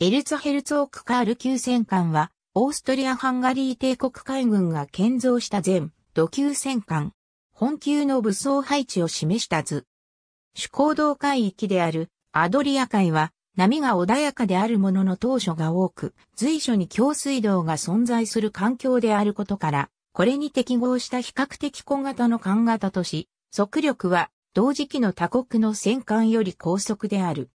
エルツヘルツォークカール級戦艦は、オーストリア・ハンガリー帝国海軍が建造した全土級戦艦、本級の武装配置を示した図。主行動海域であるアドリア海は、波が穏やかであるものの当初が多く、随所に強水道が存在する環境であることから、これに適合した比較的小型の艦型とし、速力は同時期の他国の戦艦より高速である。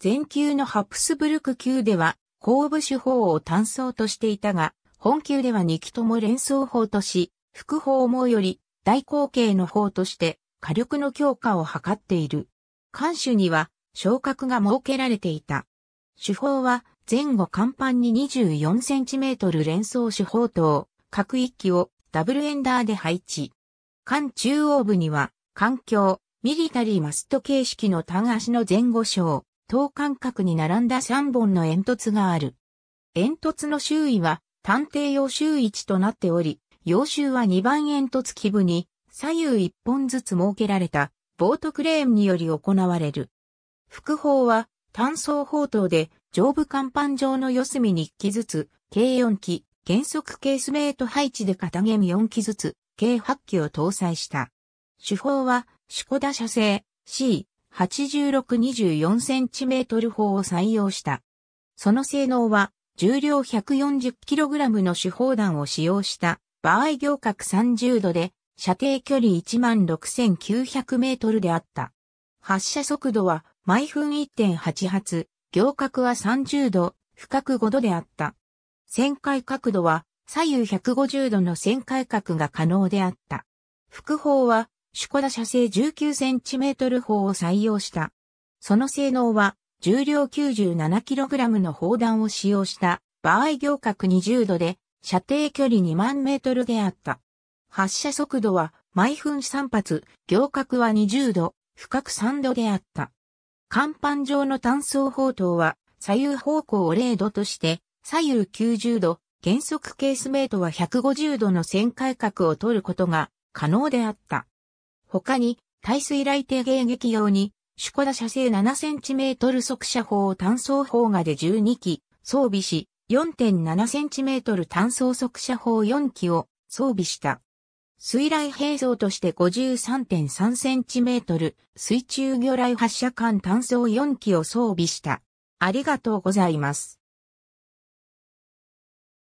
前級のハプスブルク級では、後部手法を単層としていたが、本級では2機とも連装法とし、副法もより大口径の法として火力の強化を図っている。艦首には昇格が設けられていた。手法は前後甲板に2 4トル連装手法等、各一機をダブルエンダーで配置。艦中央部には、艦橋、ミリタリーマスト形式の単足の前後章、等間隔に並んだ3本の煙突がある。煙突の周囲は探偵用周一となっており、用周は2番煙突基部に左右1本ずつ設けられたボートクレーンにより行われる。副砲は単装砲塔で上部甲板上の四隅に1機ずつ、計4機、原則ケースメイト配置で片弦4機ずつ、計8機を搭載した。手砲は、シュコダ社製 C 8624cm 砲を採用した。その性能は、重量 140kg の手砲弾を使用した場合行角30度で射程距離16900メートルであった。発射速度は毎分1.8発、行角は30度、深く5度であった。旋回角度は左右150度の旋回角が可能であった。副砲はシュコダ社製 19cm 砲を採用した。その性能は、重量 97kg の砲弾を使用した場合行角20度で、射程距離2万メートルであった。発射速度は毎分3発、行角は20度、深く3度であった。甲板上の単装砲塔は左右方向を0度として、左右90度、原則ケースメイトは150度の旋回角を取ることが可能であった。他に、耐水雷艇迎撃用に、ュコ田射程 7cm 速射砲単装砲がで12機装備し、4.7cm 単装速射砲4機を装備した。水雷兵装として 53.3cm 水中魚雷発射管単装4機を装備した。ありがとうございます。